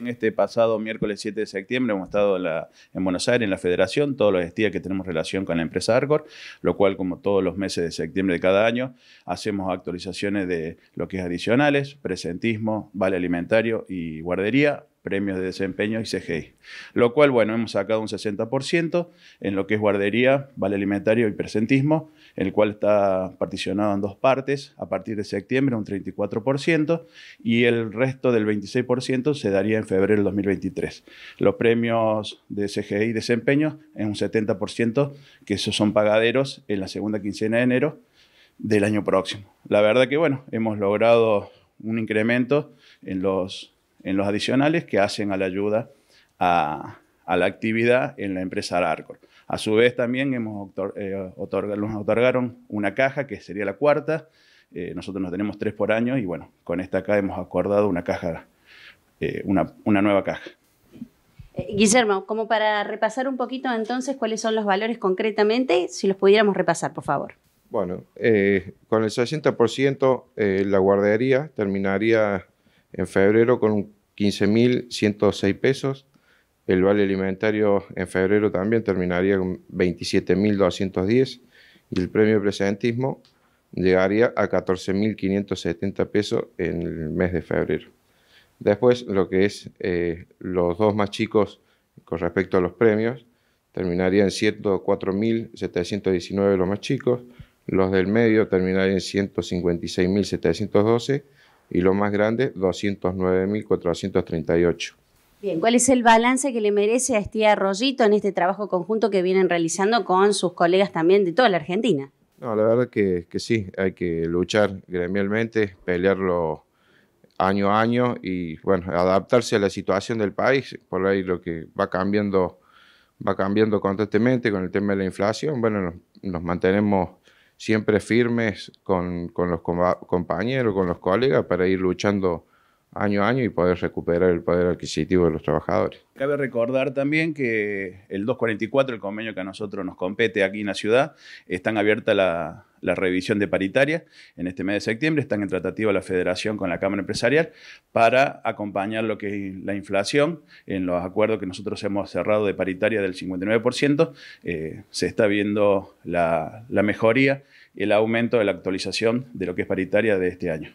En este pasado miércoles 7 de septiembre hemos estado en, la, en, Buenos Aires, en la Federación, todos los días que tenemos relación con la empresa Argor, lo cual como todos los meses de septiembre de cada año hacemos actualizaciones de lo que es adicionales, presentismo, vale alimentario y guardería premios de desempeño y CGI. Lo cual, bueno, hemos sacado un 60% en lo que es guardería, vale alimentario y presentismo, el cual está particionado en dos partes, a partir de septiembre un 34% y el resto del 26% se daría en febrero del 2023. Los premios de CGI y desempeño en un 70%, que esos son pagaderos en la segunda quincena de enero del año próximo. La verdad que, bueno, hemos logrado un incremento en los en los adicionales que hacen a la ayuda a, la actividad en la empresa Arcor. A su vez también hemos eh, nos otorgaron una caja, que sería la cuarta. Eh, nosotros nos tenemos tres por año y bueno, con esta acá hemos acordado una caja, eh, una, una nueva caja. Guillermo, como para repasar un poquito entonces cuáles son los valores concretamente, si los pudiéramos repasar, por favor. Bueno, con el 60% la guardería terminaría en febrero con un 15.106 pesos. El vale alimentario en febrero también terminaría con 27.210 y el premio de presentismo llegaría a 14.570 pesos en el mes de febrero. Después, lo que es eh, los dos más chicos con respecto a los premios, terminarían en 104.719 los más chicos, los del medio terminarían en 156.712 y lo más grande 209.438. Bien, ¿cuál es el balance que le merece a este arroyito en este trabajo conjunto que vienen realizando con sus colegas también de toda la Argentina? No, la verdad que, que sí, hay que luchar gremialmente, pelearlo año a año y bueno, adaptarse a la situación del país, por ahí lo que va cambiando va cambiando constantemente con el tema de la inflación, bueno, nos mantenemos siempre firmes con, con los compañeros, con los colegas, para ir luchando año a año y poder recuperar el poder adquisitivo de los trabajadores. Cabe recordar también que el 244, el convenio que a nosotros nos compete aquí en la ciudad, están abierta la, la, revisión de paritaria en este mes de septiembre, están en tratativa la federación con la Cámara Empresarial para acompañar lo que es la inflación en los acuerdos que nosotros hemos cerrado de paritaria del 59%, eh, se está viendo la, la mejoría el aumento de la actualización de lo que es paritaria de este año.